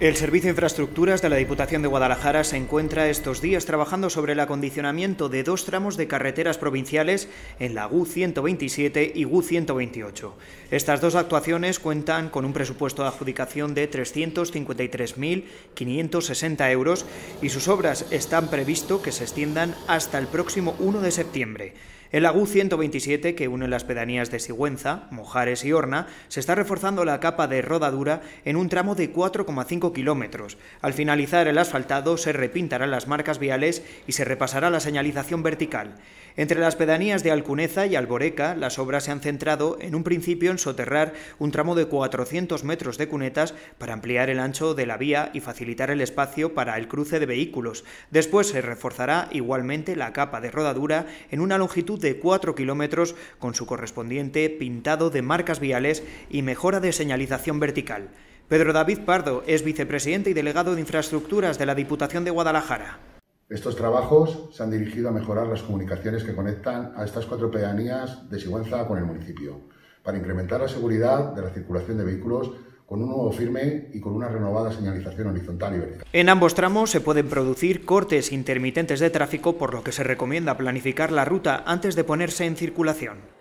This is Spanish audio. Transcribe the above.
El Servicio de Infraestructuras de la Diputación de Guadalajara se encuentra estos días trabajando sobre el acondicionamiento de dos tramos de carreteras provinciales en la GU-127 y u 128 Estas dos actuaciones cuentan con un presupuesto de adjudicación de 353.560 euros y sus obras están previsto que se extiendan hasta el próximo 1 de septiembre. El AGU 127 que une las pedanías de Sigüenza, Mojares y Horna, se está reforzando la capa de rodadura en un tramo de 4,5 kilómetros. Al finalizar el asfaltado, se repintarán las marcas viales y se repasará la señalización vertical. Entre las pedanías de Alcuneza y Alboreca, las obras se han centrado en un principio en soterrar un tramo de 400 metros de cunetas para ampliar el ancho de la vía y facilitar el espacio para el cruce de vehículos. Después se reforzará igualmente la capa de rodadura en una longitud de 4 kilómetros con su correspondiente pintado de marcas viales y mejora de señalización vertical. Pedro David Pardo es vicepresidente y delegado de Infraestructuras de la Diputación de Guadalajara. Estos trabajos se han dirigido a mejorar las comunicaciones que conectan a estas cuatro pedanías de Sigüenza con el municipio, para incrementar la seguridad de la circulación de vehículos con un nuevo firme y con una renovada señalización horizontal y vertical. En ambos tramos se pueden producir cortes intermitentes de tráfico, por lo que se recomienda planificar la ruta antes de ponerse en circulación.